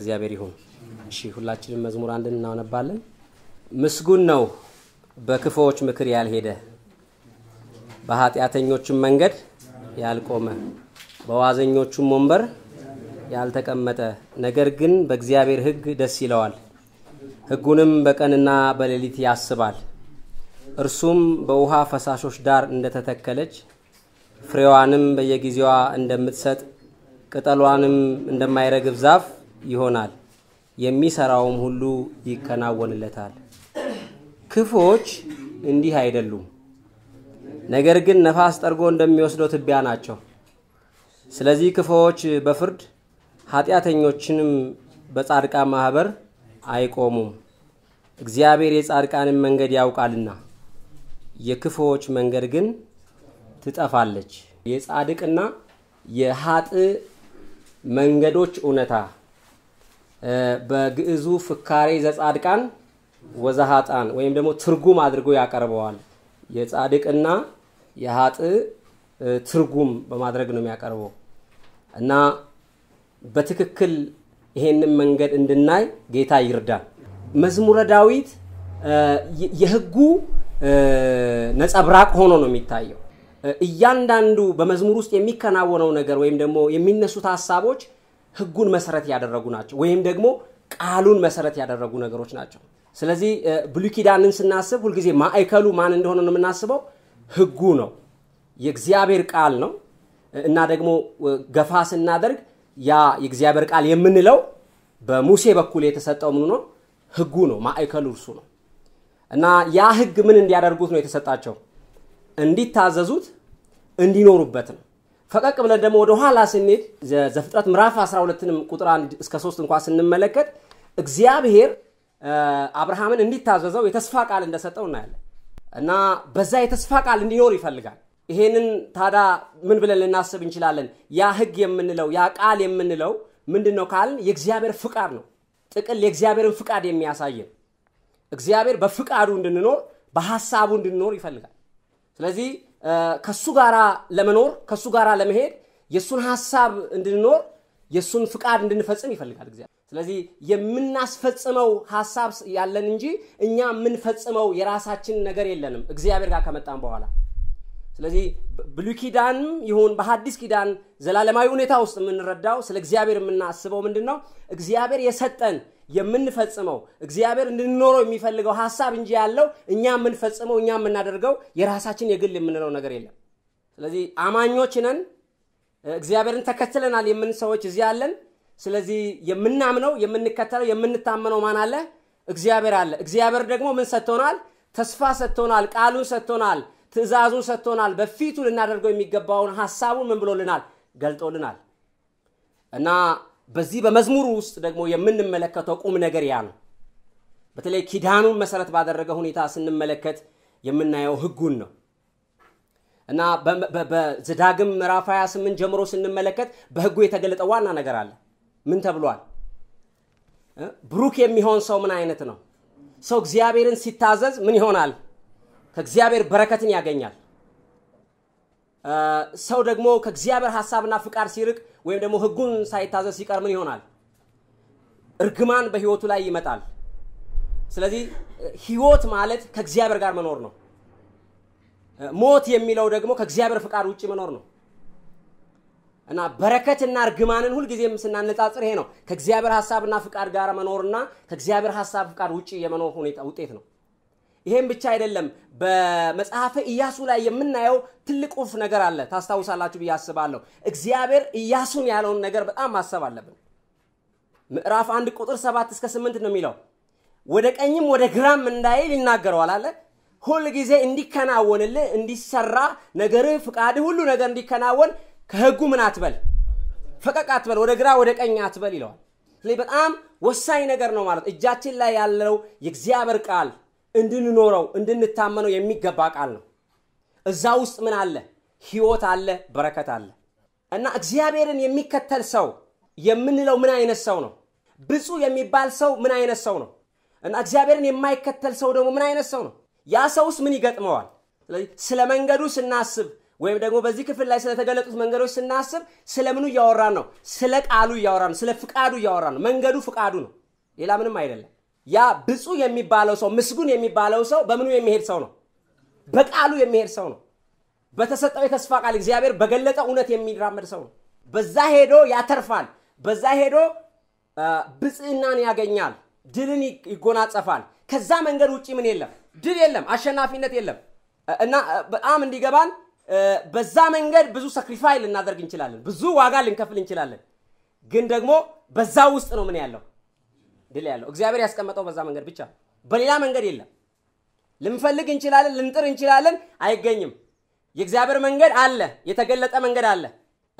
ለእግዚአብሔር ይሁን። እሺ ሁላችንም መዝሙር አንድን እናነባለን። ምስጉን ነው በክፉዎች ምክር ያልሄደ፣ በኃጢአተኞችም መንገድ ያልቆመ፣ በዋዘኞቹም ወንበር ያልተቀመጠ፣ ነገር ግን በእግዚአብሔር ሕግ ደስ ይለዋል፣ ሕጉንም በቀንና በሌሊት ያስባል። እርሱም በውሃ ፈሳሾች ዳር እንደተተከለች ፍሬዋንም በየጊዜዋ እንደምትሰጥ ቅጠሏንም እንደማይረግብ ዛፍ ይሆናል፣ የሚሰራውም ሁሉ ይከናወንለታል። ክፉዎች እንዲህ አይደሉም፣ ነገር ግን ነፋስ ጠርጎ እንደሚወስደው ትቢያ ናቸው። ስለዚህ ክፉዎች በፍርድ ኃጢአተኞችንም በጻድቃን ማኅበር አይቆሙም። እግዚአብሔር የጻድቃንን መንገድ ያውቃልና የክፉዎች መንገድ ግን ትጠፋለች። የጻድቅና የሀጥ መንገዶች እውነታ በግዕዙ ፍካሬ ዘጻድቃን ወዘሃጣን ወይም ደግሞ ትርጉም አድርጎ ያቀርበዋል። የጻድቅና የሀጥ ትርጉም በማድረግ ነው የሚያቀርበው እና በትክክል ይሄንን መንገድ እንድናይ ጌታ ይርዳል። መዝሙረ ዳዊት የህጉ ነጸብራቅ ሆኖ ነው የሚታየው። እያንዳንዱ በመዝሙር ውስጥ የሚከናወነው ነገር ወይም ደግሞ የሚነሱት ሀሳቦች ህጉን መሰረት ያደረጉ ናቸው ወይም ደግሞ ቃሉን መሰረት ያደረጉ ነገሮች ናቸው። ስለዚህ ብሉይ ኪዳንን ስናስብ ሁልጊዜ ማዕከሉ ማን እንደሆነ ነው የምናስበው። ህጉ ነው፣ የእግዚአብሔር ቃል ነው እና ደግሞ ገፋ ስናደርግ ያ የእግዚአብሔር ቃል የምንለው በሙሴ በኩል የተሰጠው ምኑ ነው? ህጉ ነው። ማዕከሉ እርሱ ነው እና ያ ህግ ምን እንዲያደርጉት ነው የተሰጣቸው? እንዲታዘዙት፣ እንዲኖሩበት ነው። ፈቀቅ ብለን ደግሞ ወደ ኋላ ስንሄድ ዘፍጥረት ምዕራፍ 12ንም ቁጥር 1 እስከ 3 እንኳ ስንመለከት እግዚአብሔር አብርሃምን እንዲታዘዘው የተስፋ ቃል እንደሰጠው እናያለን እና በዛ የተስፋ ቃል እንዲኖር ይፈልጋል። ይሄንን ታዳ ምን ብለን ልናስብ እንችላለን? ያ ህግ የምንለው ያ ቃል የምንለው ምንድን ነው ካልን የእግዚአብሔር ፍቃድ ነው። ጥቅል የእግዚአብሔርን ፍቃድ የሚያሳየን እግዚአብሔር በፍቃዱ እንድንኖር በሀሳቡ እንድንኖር ይፈልጋል። ስለዚህ ከሱ ጋራ ለመኖር ከሱ ጋራ ለመሄድ የእሱን ሀሳብ እንድንኖር የእሱን ፍቃድ እንድንፈጽም ይፈልጋል እግዚአብሔር። ስለዚህ የምናስፈጽመው ሀሳብ ያለን እንጂ እኛ የምንፈጽመው የራሳችን ነገር የለንም እግዚአብሔር ጋር ከመጣም በኋላ። ስለዚህ ብሉይ ኪዳንም ይሁን በሐዲስ ኪዳን ዘላለማዊ ሁኔታ ውስጥ የምንረዳው ስለ እግዚአብሔር የምናስበው ምንድን ነው? እግዚአብሔር የሰጠን የምንፈጽመው እግዚአብሔር እንድንኖረው የሚፈልገው ሀሳብ እንጂ ያለው እኛ የምንፈጽመው እኛ የምናደርገው የራሳችን የግል የምንለው ነገር የለም ስለዚህ አማኞች ነን እግዚአብሔርን ተከትለናል የምን ሰዎች እዚህ አለን ስለዚህ የምናምነው የምንከተለው የምንታመነው ማን አለ እግዚአብሔር አለ እግዚአብሔር ደግሞ ምን ሰጥቶናል ተስፋ ሰጥቶናል ቃሉን ሰጥቶናል ትእዛዙን ሰጥቶናል በፊቱ ልናደርገው የሚገባውን ሀሳቡን ምን ብሎልናል ገልጦልናል እና በዚህ በመዝሙሩ ውስጥ ደግሞ የምንመለከተው ቁም ነገር ያ ነው። በተለይ ኪዳኑን መሰረት ባደረገ ሁኔታ ስንመለከት የምናየው ህጉን ነው እና በዘዳግም ምዕራፍ 28 ጀምሮ ስንመለከት በህጉ የተገለጠ ዋና ነገር አለ። ምን ተብሏል? ብሩክ የሚሆን ሰው ምን አይነት ነው? ሰው እግዚአብሔርን ሲታዘዝ ምን ይሆናል? ከእግዚአብሔር በረከትን ያገኛል። ሰው ደግሞ ከእግዚአብሔር ሀሳብና ፍቃድ ሲርቅ ወይም ደግሞ ህጉን ሳይታዘዝ ሲቀር ምን ይሆናል? እርግማን በህይወቱ ላይ ይመጣል። ስለዚህ ህይወት ማለት ከእግዚአብሔር ጋር መኖር ነው። ሞት የሚለው ደግሞ ከእግዚአብሔር ፍቃድ ውጭ መኖር ነው። እና በረከትና እርግማንን ሁልጊዜም ስናነጻጽር ይሄ ነው። ከእግዚአብሔር ሀሳብና ፍቃድ ጋር መኖርና ከእግዚአብሔር ሀሳብ ፍቃድ ውጭ የመኖር ሁኔታ ውጤት ነው። ይሄን ብቻ አይደለም። በመጽሐፈ ኢያሱ ላይ የምናየው ትልቅ ቁልፍ ነገር አለ። ታስታውሳላችሁ ብዬ አስባለሁ። እግዚአብሔር ኢያሱን ያለውን ነገር በጣም ማሰብ አለብን። ምዕራፍ አንድ ቁጥር ሰባት እስከ ስምንት ነው የሚለው ወደ ቀኝም ወደ ግራም እንዳይል ይናገረዋል አለ ሁል ጊዜ እንዲከናወንልህ እንዲሰራ ነገር ፍቃድ ሁሉ ነገር እንዲከናወን ከህጉ ምን አትበል ፈቀቅ አትበል ወደ ግራ ወደ ቀኝ አትበል ይለዋል ስለዚህ በጣም ወሳኝ ነገር ነው ማለት እጃችን ላይ ያለው የእግዚአብሔር ቃል እንድንኖረው እንድንታመነው የሚገባ ቃል ነው እዛ ውስጥ ምን አለ ህይወት አለ በረከት አለ እና እግዚአብሔርን የሚከተል ሰው የምንለው ምን አይነት ሰው ነው ብፁ የሚባል ሰው ምን አይነት ሰው ነው እና እግዚአብሔርን የማይከተል ሰው ደግሞ ምን አይነት ሰው ነው ያ ሰውስ ምን ይገጥመዋል ስለዚህ ስለ መንገዱ ስናስብ ወይም ደግሞ በዚህ ክፍል ላይ ስለተገለጡት መንገዶች ስናስብ ስለምኑ እያወራን ነው ስለ ቃሉ እያወራን ነው ስለ ፍቃዱ እያወራ ነው መንገዱ ፍቃዱ ነው ሌላ ምንም አይደለም ያ ብፁ የሚባለው ሰው ምስጉን የሚባለው ሰው በምኑ የሚሄድ ሰው ነው? በቃሉ የሚሄድ ሰው ነው። በተሰጠው የተስፋ ቃል እግዚአብሔር በገለጠ እውነት የሚራመድ ሰው ነው። በዛ ሄዶ ያተርፋል። በዛ ሄዶ ብፅዕናን ያገኛል። ድልን ይጎናጸፋል። ከዛ መንገድ ውጭ ምን የለም? ድል የለም፣ አሸናፊነት የለም። እና በጣም እንዲገባን በዛ መንገድ ብዙ ሰክሪፋይ ልናደርግ እንችላለን፣ ብዙ ዋጋ ልንከፍል እንችላለን። ግን ደግሞ በዛ ውስጥ ነው ምን ያለው ድል ያለው እግዚአብሔር ያስቀመጠው በዛ መንገድ ብቻ በሌላ መንገድ የለም። ልንፈልግ እንችላለን፣ ልንጥር እንችላለን፣ አይገኝም። የእግዚአብሔር መንገድ አለ፣ የተገለጠ መንገድ አለ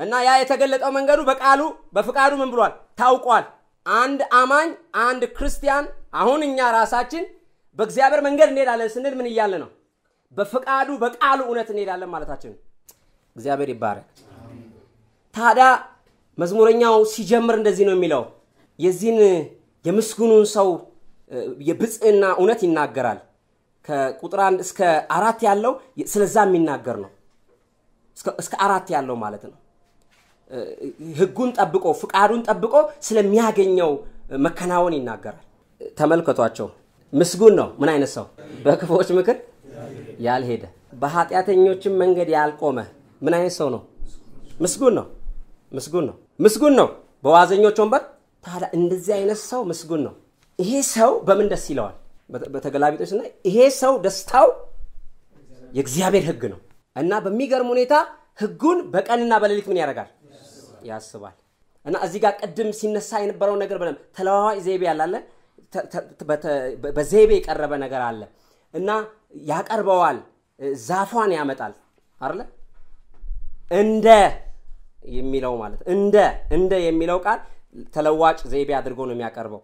እና ያ የተገለጠው መንገዱ በቃሉ በፍቃዱ ምን ብሏል? ታውቋል። አንድ አማኝ አንድ ክርስቲያን አሁን እኛ ራሳችን በእግዚአብሔር መንገድ እንሄዳለን ስንል ምን እያለ ነው? በፍቃዱ በቃሉ እውነት እንሄዳለን ማለታችን እግዚአብሔር ይባረክ። ታዲያ መዝሙረኛው ሲጀምር እንደዚህ ነው የሚለው የዚህን የምስጉኑን ሰው የብፅዕና እውነት ይናገራል። ከቁጥር አንድ እስከ አራት ያለው ስለዛ የሚናገር ነው። እስከ አራት ያለው ማለት ነው። ህጉን ጠብቆ ፍቃዱን ጠብቆ ስለሚያገኘው መከናወን ይናገራል። ተመልከቷቸው። ምስጉን ነው ምን አይነት ሰው በክፎች ምክር ያልሄደ በኃጢአተኞችም መንገድ ያልቆመ ምን አይነት ሰው ነው? ምስጉን ነው። ምስጉን ነው። ምስጉን ነው በዋዘኞች ወንበር ታዲያ እንደዚህ አይነት ሰው ምስጉን ነው። ይሄ ሰው በምን ደስ ይለዋል? በተገላቢጦች ና ይሄ ሰው ደስታው የእግዚአብሔር ህግ ነው እና በሚገርም ሁኔታ ህጉን በቀንና በሌሊት ምን ያደርጋል? ያስባል። እና እዚህ ጋር ቅድም ሲነሳ የነበረው ነገር ብለን ተለዋዋጭ ዘይቤ ያላለ በዘይቤ የቀረበ ነገር አለ እና ያቀርበዋል፣ ዛፏን ያመጣል አለ እንደ የሚለው ማለት እንደ እንደ የሚለው ቃል ተለዋጭ ዘይቤ አድርጎ ነው የሚያቀርበው።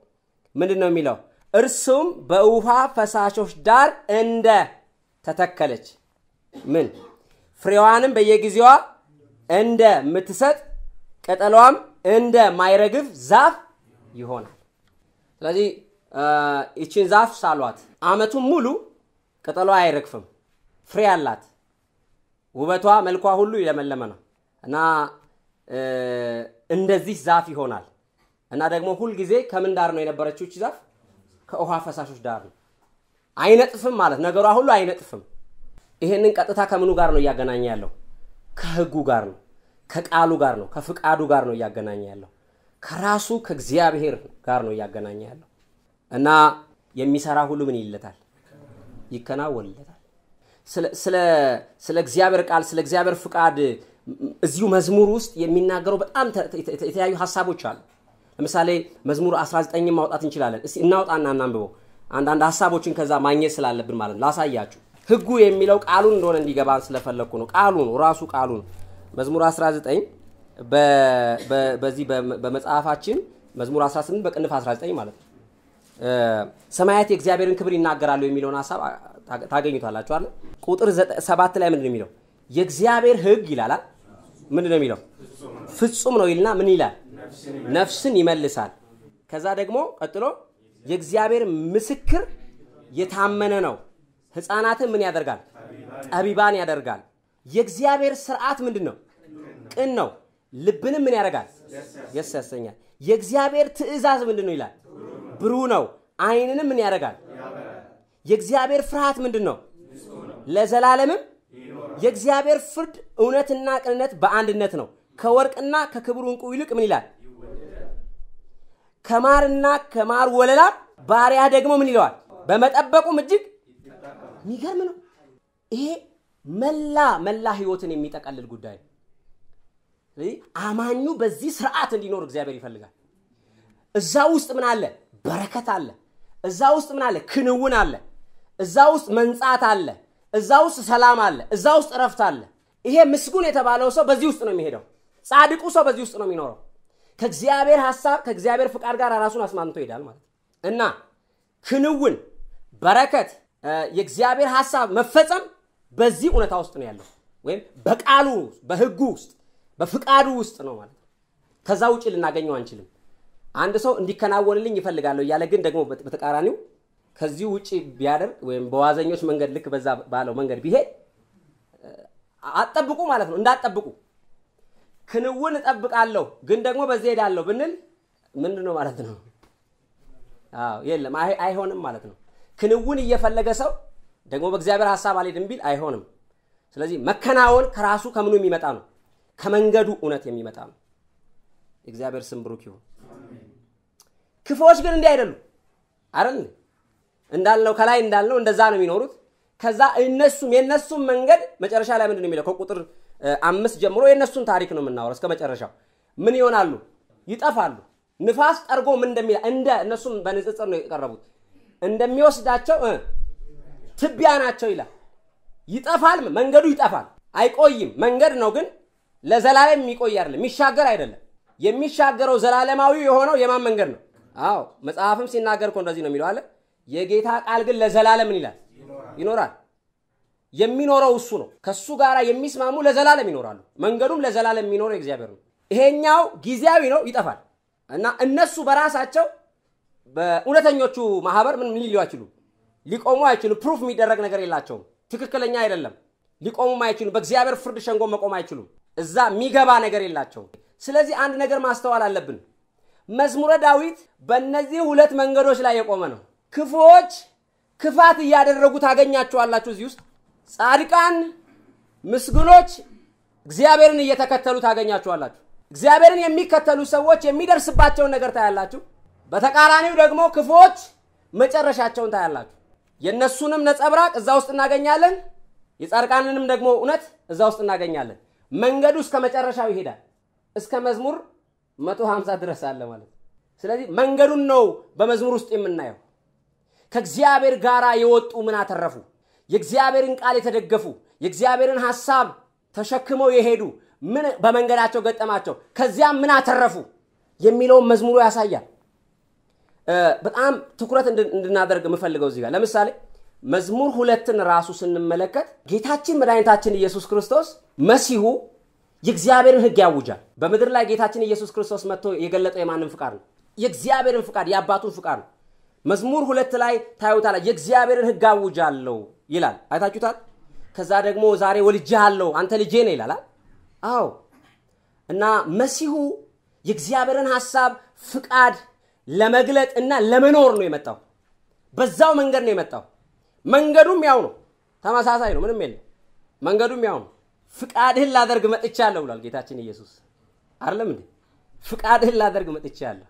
ምንድን ነው የሚለው? እርሱም በውሃ ፈሳሾች ዳር እንደ ተተከለች ምን ፍሬዋንም በየጊዜዋ እንደምትሰጥ ቅጠሏም እንደ ማይረግፍ ዛፍ ይሆናል። ስለዚህ ይችን ዛፍ ሳሏት፣ አመቱን ሙሉ ቅጠሏ አይረግፍም፣ ፍሬ አላት፣ ውበቷ መልኳ ሁሉ የለመለመ ነው እና እንደዚህ ዛፍ ይሆናል። እና ደግሞ ሁልጊዜ ከምን ዳር ነው የነበረችው እቺ ዛፍ? ከውሃ ፈሳሾች ዳር ነው። አይነጥፍም ማለት ነገሯ ሁሉ አይነጥፍም። ይሄንን ቀጥታ ከምኑ ጋር ነው እያገናኘ ያለው? ከህጉ ጋር ነው፣ ከቃሉ ጋር ነው፣ ከፍቃዱ ጋር ነው እያገናኘ ያለው፣ ከራሱ ከእግዚአብሔር ጋር ነው እያገናኘ ያለው እና የሚሰራ ሁሉ ምን ይለታል? ይከናወንለታል። ስለ እግዚአብሔር ቃል ስለ እግዚአብሔር ፍቃድ እዚሁ መዝሙር ውስጥ የሚናገረው በጣም የተለያዩ ሀሳቦች አሉ። ለምሳሌ መዝሙር 19 ማውጣት እንችላለን። እስ እናውጣና እናንብበው አንዳንድ ሀሳቦችን ከዛ ማግኘት ስላለብን ማለት ላሳያችሁ። ህጉ የሚለው ቃሉን እንደሆነ እንዲገባን ስለፈለግኩ ነው። ቃሉ ነው ራሱ ቃሉ ነው። መዝሙር 19 በዚህ በመጽሐፋችን መዝሙር 18 በቅንፍ 19 ማለት ነው። ሰማያት የእግዚአብሔርን ክብር ይናገራሉ የሚለውን ሀሳብ ታገኙታላችሁ አለ ቁጥር ሰባት ላይ ምንድን የሚለው? የእግዚአብሔር ህግ ይላላል። ምንድን ነው የሚለው? ፍጹም ነው ይልና ምን ይላል? ነፍስን ይመልሳል። ከዛ ደግሞ ቀጥሎ የእግዚአብሔር ምስክር የታመነ ነው፣ ህፃናትን ምን ያደርጋል? ጠቢባን ያደርጋል። የእግዚአብሔር ስርዓት ምንድን ነው? ቅን ነው፣ ልብንም ምን ያደርጋል? ደስ ያሰኛል። የእግዚአብሔር ትእዛዝ ምንድን ነው ይላል? ብሩህ ነው፣ አይንንም ምን ያደርጋል? የእግዚአብሔር ፍርሃት ምንድን ነው? ለዘላለምም የእግዚአብሔር ፍርድ እውነትና ቅንነት በአንድነት ነው። ከወርቅና ከክብር ዕንቁ ይልቅ ምን ይላል? ከማርና ከማር ወለላ ባሪያ ደግሞ ምን ይለዋል? በመጠበቁም እጅግ የሚገርም ነው። ይሄ መላ መላ ህይወትን የሚጠቀልል ጉዳይ አማኙ በዚህ ስርዓት እንዲኖር እግዚአብሔር ይፈልጋል። እዛ ውስጥ ምን አለ? በረከት አለ። እዛ ውስጥ ምን አለ? ክንውን አለ። እዛ ውስጥ መንጻት አለ። እዛ ውስጥ ሰላም አለ። እዛ ውስጥ እረፍት አለ። ይሄ ምስጉን የተባለው ሰው በዚህ ውስጥ ነው የሚሄደው። ጻድቁ ሰው በዚህ ውስጥ ነው የሚኖረው። ከእግዚአብሔር ሀሳብ ከእግዚአብሔር ፍቃድ ጋር ራሱን አስማምቶ ይሄዳል ማለት ነው እና ክንውን፣ በረከት፣ የእግዚአብሔር ሀሳብ መፈጸም በዚህ እውነታ ውስጥ ነው ያለው ወይም በቃሉ በህጉ ውስጥ በፍቃዱ ውስጥ ነው ማለት ነው። ከዛ ውጭ ልናገኘው አንችልም። አንድ ሰው እንዲከናወንልኝ ይፈልጋለሁ እያለ ግን ደግሞ በተቃራኒው ከዚህ ውጭ ቢያደርግ ወይም በዋዘኞች መንገድ ልክ በዛ ባለው መንገድ ቢሄድ አጠብቁ ማለት ነው እንዳጠብቁ ክንውን እጠብቃለሁ ግን ደግሞ በዚህ ሄዳለሁ ብንል ምንድን ነው ማለት ነው? አዎ የለም አይሆንም ማለት ነው። ክንውን እየፈለገ ሰው ደግሞ በእግዚአብሔር ሀሳብ አልሄድም ቢል አይሆንም። ስለዚህ መከናወን ከራሱ ከምኑ የሚመጣ ነው? ከመንገዱ እውነት የሚመጣ ነው። እግዚአብሔር ስም ብሩክ ይሁን። ክፎች ግን እንዲህ አይደሉም። አይደል እንዳልነው ከላይ እንዳልነው እንደዛ ነው የሚኖሩት። ከዛ እነሱም የእነሱም መንገድ መጨረሻ ላይ ምንድን ነው የሚለው ከቁጥር አምስት ጀምሮ የእነሱን ታሪክ ነው የምናወራው እስከ መጨረሻው። ምን ይሆናሉ? ይጠፋሉ። ንፋስ ጠርጎ ምን እንደሚላ እንደ እነሱም በንጽጽር ነው የቀረቡት እንደሚወስዳቸው ትቢያ ናቸው ይላል። ይጠፋል፣ መንገዱ ይጠፋል፣ አይቆይም። መንገድ ነው ግን ለዘላለም የሚቆይ አይደለም፣ የሚሻገር አይደለም። የሚሻገረው ዘላለማዊ የሆነው የማን መንገድ ነው? አዎ መጽሐፍም ሲናገር እኮ እንደዚህ ነው የሚለው አለ። የጌታ ቃል ግን ለዘላለምን ይላል ይኖራል። የሚኖረው እሱ ነው። ከሱ ጋር የሚስማሙ ለዘላለም ይኖራሉ። መንገዱም ለዘላለም የሚኖረው እግዚአብሔር ነው። ይሄኛው ጊዜያዊ ነው፣ ይጠፋል እና እነሱ በራሳቸው በእውነተኞቹ ማህበር ምን ሊሉ አይችሉም፣ ሊቆሙ አይችሉም። ፕሩፍ የሚደረግ ነገር የላቸውም። ትክክለኛ አይደለም፣ ሊቆሙም አይችሉም። በእግዚአብሔር ፍርድ ሸንጎ መቆም አይችሉም። እዛ የሚገባ ነገር የላቸውም። ስለዚህ አንድ ነገር ማስተዋል አለብን። መዝሙረ ዳዊት በእነዚህ ሁለት መንገዶች ላይ የቆመ ነው። ክፉዎች ክፋት እያደረጉ ታገኛቸዋላችሁ እዚህ ውስጥ ጻድቃን ምስጉኖች እግዚአብሔርን እየተከተሉ ታገኛችኋላችሁ። እግዚአብሔርን የሚከተሉ ሰዎች የሚደርስባቸውን ነገር ታያላችሁ። በተቃራኒው ደግሞ ክፉዎች መጨረሻቸውን ታያላችሁ። የእነሱንም ነጸብራቅ እዛ ውስጥ እናገኛለን። የጻድቃንንም ደግሞ እውነት እዛ ውስጥ እናገኛለን። መንገዱ እስከ መጨረሻው ይሄዳል። እስከ መዝሙር 150 ድረስ አለ ማለት ነው። ስለዚህ መንገዱን ነው በመዝሙር ውስጥ የምናየው። ከእግዚአብሔር ጋር የወጡ ምን አተረፉ? የእግዚአብሔርን ቃል የተደገፉ የእግዚአብሔርን ሐሳብ ተሸክመው የሄዱ ምን በመንገዳቸው ገጠማቸው ከዚያም ምን አተረፉ የሚለውን መዝሙሩ ያሳያል በጣም ትኩረት እንድናደርግ የምፈልገው እዚህ ጋር ለምሳሌ መዝሙር ሁለትን ራሱ ስንመለከት ጌታችን መድኃኒታችን ኢየሱስ ክርስቶስ መሲሁ የእግዚአብሔርን ህግ ያውጃል በምድር ላይ ጌታችን ኢየሱስ ክርስቶስ መጥቶ የገለጠው የማንም ፍቃድ ነው የእግዚአብሔርን ፍቃድ የአባቱን ፍቃድ ነው መዝሙር ሁለት ላይ ታዩታለ የእግዚአብሔርን ህግ አውጃለሁ ይላል አይታችሁታል ከዛ ደግሞ ዛሬ ወልጄሃለሁ አንተ ልጄ ነው ይላል አዎ እና መሲሁ የእግዚአብሔርን ሐሳብ ፍቃድ ለመግለጥ እና ለመኖር ነው የመጣው በዛው መንገድ ነው የመጣው መንገዱም ያው ነው ተመሳሳይ ነው ምንም የለም መንገዱም ያው ነው ፍቃድህን ላደርግ መጥቻለሁ ብሏል ጌታችን ኢየሱስ አይደለም እንዴ ፍቃድህን ላደርግ መጥቻለሁ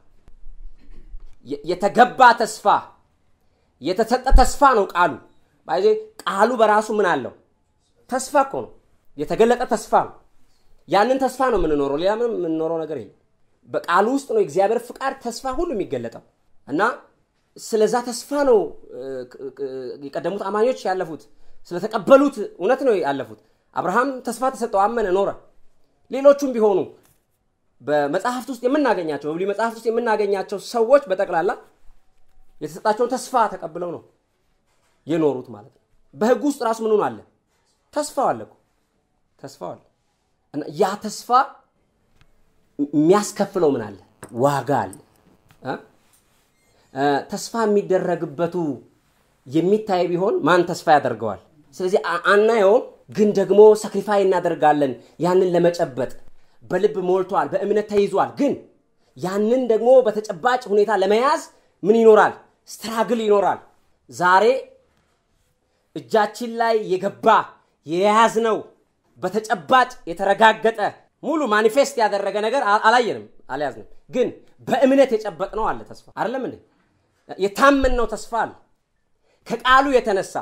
የተገባ ተስፋ የተሰጠ ተስፋ ነው ቃሉ። ባይዜ ቃሉ በራሱ ምን አለው? ተስፋ እኮ ነው። የተገለጠ ተስፋ ነው። ያንን ተስፋ ነው የምንኖረው። ሌላ ምንም የምንኖረው ነገር የለም። በቃሉ ውስጥ ነው የእግዚአብሔር ፍቃድ፣ ተስፋ ሁሉ የሚገለጠው እና ስለዛ ተስፋ ነው የቀደሙት አማኞች ያለፉት። ስለተቀበሉት እውነት ነው ያለፉት። አብርሃም ተስፋ ተሰጠው፣ አመነ፣ ኖረ። ሌሎቹም ቢሆኑ በመጽሐፍት ውስጥ የምናገኛቸው በብሉይ መጽሐፍት ውስጥ የምናገኛቸው ሰዎች በጠቅላላ የተሰጣቸውን ተስፋ ተቀብለው ነው የኖሩት ማለት ነው። በህግ ውስጥ ራሱ ምንሆን አለ? ተስፋው አለ ተስፋው አለ ያ ተስፋ የሚያስከፍለው ምን አለ? ዋጋ አለ። ተስፋ የሚደረግበቱ የሚታይ ቢሆን ማን ተስፋ ያደርገዋል? ስለዚህ አናየውም፣ ግን ደግሞ ሰክሪፋይ እናደርጋለን ያንን ለመጨበጥ በልብ ሞልቷል፣ በእምነት ተይዟል። ግን ያንን ደግሞ በተጨባጭ ሁኔታ ለመያዝ ምን ይኖራል? ስትራግል ይኖራል። ዛሬ እጃችን ላይ የገባ የያዝ ነው በተጨባጭ የተረጋገጠ ሙሉ ማኒፌስት ያደረገ ነገር አላየንም፣ አልያዝንም። ግን በእምነት የጨበጥ ነው አለ ተስፋ አይደለም እንዴ? የታመንነው ተስፋ አለ ከቃሉ የተነሳ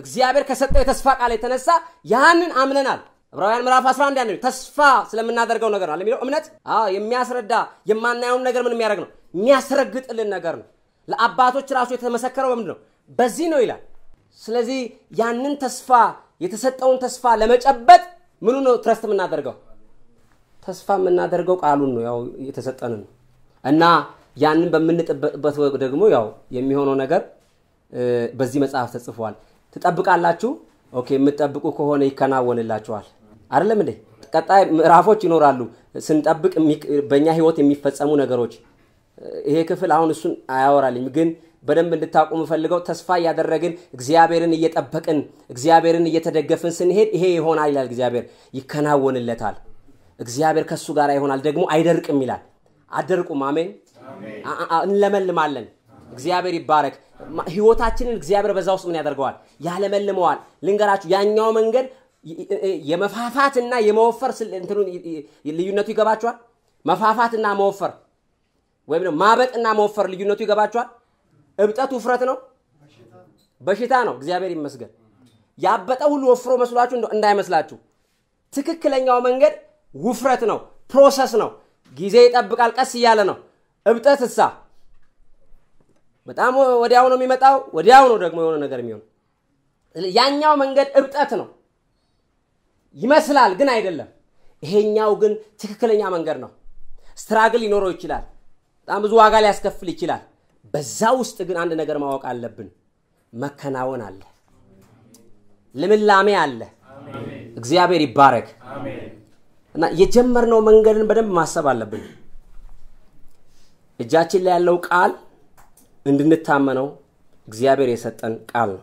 እግዚአብሔር ከሰጠው የተስፋ ቃል የተነሳ ያንን አምነናል። ዕብራውያን ምዕራፍ 11 ያለ ተስፋ ስለምናደርገው ነገር ነው የሚለው እምነት የሚያስረዳ የማናየውን ነገር ምን የሚያደርግ ነው የሚያስረግጥልን ነገር ነው። ለአባቶች ራሱ የተመሰከረው በምንድን ነው? በዚህ ነው ይላል። ስለዚህ ያንን ተስፋ የተሰጠውን ተስፋ ለመጨበጥ ምኑ ነው ትረስት የምናደርገው? ተስፋ የምናደርገው ቃሉን ነው፣ ያው የተሰጠንን ነው እና ያንን በምንጠበቅበት ደግሞ ያው የሚሆነው ነገር በዚህ መጽሐፍ ተጽፏል። ትጠብቃላችሁ። ኦኬ፣ የምትጠብቁ ከሆነ ይከናወንላችኋል። አይደለም እንዴ? ቀጣይ ምዕራፎች ይኖራሉ ስንጠብቅ በእኛ ህይወት የሚፈጸሙ ነገሮች። ይሄ ክፍል አሁን እሱን አያወራልኝ ግን በደንብ እንድታውቁ የምፈልገው ተስፋ እያደረግን እግዚአብሔርን እየጠበቅን እግዚአብሔርን እየተደገፍን ስንሄድ ይሄ ይሆናል ይላል እግዚአብሔር። ይከናወንለታል። እግዚአብሔር ከሱ ጋር ይሆናል። ደግሞ አይደርቅም ይላል። አደርቁም። አሜን። እንለመልማለን። እግዚአብሔር ይባረክ። ህይወታችንን እግዚአብሔር በዛ ውስጥ ምን ያደርገዋል? ያለመልመዋል። ልንገራችሁ፣ ያኛው መንገድ የመፋፋትና የመወፈር እንትኑን ልዩነቱ ይገባቸዋል። መፋፋትና መወፈር ወይም ደግሞ ማበጥና መወፈር ልዩነቱ ይገባቸዋል። እብጠት ውፍረት ነው፣ በሽታ ነው። እግዚአብሔር ይመስገን። ያበጠ ሁሉ ወፍሮ መስሏችሁ እንዳይመስላችሁ። ትክክለኛው መንገድ ውፍረት ነው፣ ፕሮሰስ ነው፣ ጊዜ ይጠብቃል፣ ቀስ እያለ ነው። እብጠት እሳ በጣም ወዲያው ነው የሚመጣው፣ ወዲያው ነው ደግሞ የሆነ ነገር የሚሆነው። ያኛው መንገድ እብጠት ነው። ይመስላል፣ ግን አይደለም። ይሄኛው ግን ትክክለኛ መንገድ ነው። ስትራግል ሊኖረው ይችላል። በጣም ብዙ ዋጋ ሊያስከፍል ይችላል። በዛ ውስጥ ግን አንድ ነገር ማወቅ አለብን። መከናወን አለ፣ ልምላሜ አለ። እግዚአብሔር ይባረክ እና የጀመርነው መንገድን በደንብ ማሰብ አለብን። እጃችን ላይ ያለው ቃል እንድንታመነው እግዚአብሔር የሰጠን ቃል ነው።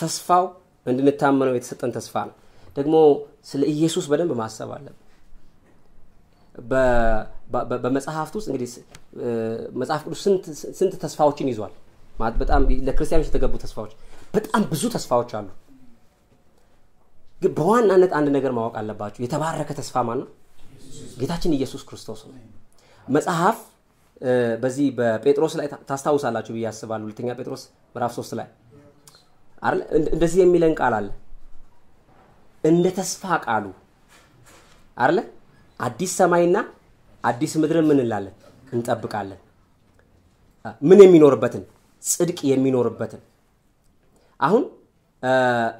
ተስፋው እንድንታመነው የተሰጠን ተስፋ ነው። ደግሞ ስለ ኢየሱስ በደንብ ማሰብ አለብን። በመጽሐፍት ውስጥ እንግዲህ መጽሐፍ ቅዱስ ስንት ተስፋዎችን ይዟል? በጣም ለክርስቲያኖች የተገቡ ተስፋዎች በጣም ብዙ ተስፋዎች አሉ። በዋናነት አንድ ነገር ማወቅ አለባቸው። የተባረከ ተስፋ ማን ነው? ጌታችን ኢየሱስ ክርስቶስ ነው። መጽሐፍ በዚህ በጴጥሮስ ላይ ታስታውሳላችሁ ብዬ ያስባሉ ሁለተኛ ጴጥሮስ ምዕራፍ ሶስት ላይ እንደዚህ የሚለን ቃል አለ እንደ ተስፋ ቃሉ አለ አዲስ ሰማይና አዲስ ምድርን ምን እንላለን እንጠብቃለን። ምን የሚኖርበትን ጽድቅ የሚኖርበትን አሁን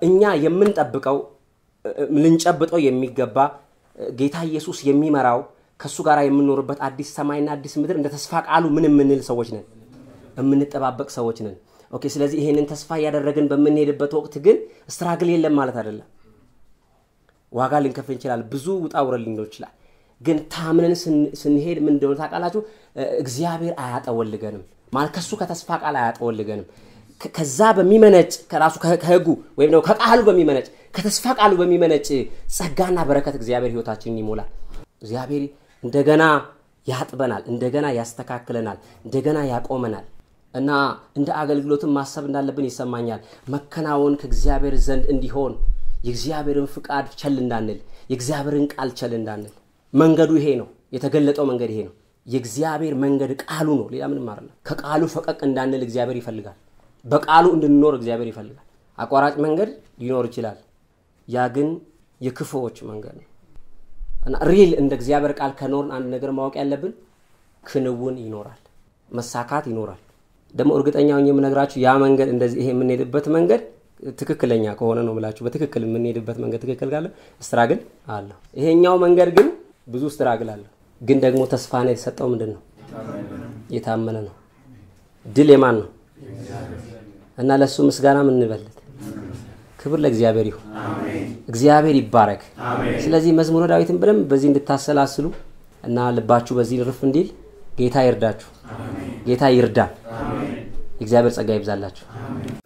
እኛ የምንጠብቀው ልንጨብጠው የሚገባ ጌታ ኢየሱስ የሚመራው ከእሱ ጋር የምንኖርበት አዲስ ሰማይና አዲስ ምድር እንደ ተስፋ ቃሉ ምን የምንል ሰዎች ነን፣ የምንጠባበቅ ሰዎች ነን። ኦኬ። ስለዚህ ይሄንን ተስፋ እያደረግን በምንሄድበት ወቅት ግን ስትራግል የለም ማለት አይደለም። ዋጋ ልንከፍል እንችላል። ብዙ ውጣውረ ውረድ ይችላል። ግን ታምነን ስንሄድ ምን እንደሆነ ታውቃላችሁ? እግዚአብሔር አያጠወልገንም ማለት ከሱ ከተስፋ ቃል አያጠወልገንም። ከዛ በሚመነጭ ከራሱ ከህጉ ወይም ደግሞ ከቃሉ በሚመነጭ ከተስፋ ቃሉ በሚመነጭ ጸጋና በረከት እግዚአብሔር ህይወታችንን ይሞላል። እግዚአብሔር እንደገና ያጥበናል፣ እንደገና ያስተካክለናል፣ እንደገና ያቆመናል። እና እንደ አገልግሎትን ማሰብ እንዳለብን ይሰማኛል። መከናወን ከእግዚአብሔር ዘንድ እንዲሆን የእግዚአብሔርን ፍቃድ ቸል እንዳንል፣ የእግዚአብሔርን ቃል ቸል እንዳንል። መንገዱ ይሄ ነው። የተገለጠው መንገድ ይሄ ነው። የእግዚአብሔር መንገድ ቃሉ ነው። ሌላ ምንም አለ ከቃሉ ፈቀቅ እንዳንል እግዚአብሔር ይፈልጋል። በቃሉ እንድንኖር እግዚአብሔር ይፈልጋል። አቋራጭ መንገድ ሊኖር ይችላል። ያ ግን የክፉዎች መንገድ ነው እና ሪል እንደ እግዚአብሔር ቃል ከኖርን አንድ ነገር ማወቅ ያለብን ክንውን ይኖራል፣ መሳካት ይኖራል። ደግሞ እርግጠኛውን የምነግራችሁ ያ መንገድ እንደዚህ ይሄ የምንሄድበት መንገድ ትክክለኛ ከሆነ ነው ብላችሁ በትክክል የምንሄድበት መንገድ ትክክል ካለ ስትራግል አለሁ። ይሄኛው መንገድ ግን ብዙ ስትራግል አለሁ። ግን ደግሞ ተስፋ ነው የተሰጠው ምንድን ነው የታመነ ነው። ድል የማን ነው? እና ለእሱ ምስጋና ምንበለት ክብር ለእግዚአብሔር ይሁን። እግዚአብሔር ይባረክ። ስለዚህ መዝሙረ ዳዊትን በደንብ በዚህ እንድታሰላስሉ እና ልባችሁ በዚህ ርፍ እንዲል ጌታ ይርዳችሁ። ጌታ ይርዳ። የእግዚአብሔር ጸጋ ይብዛላችሁ።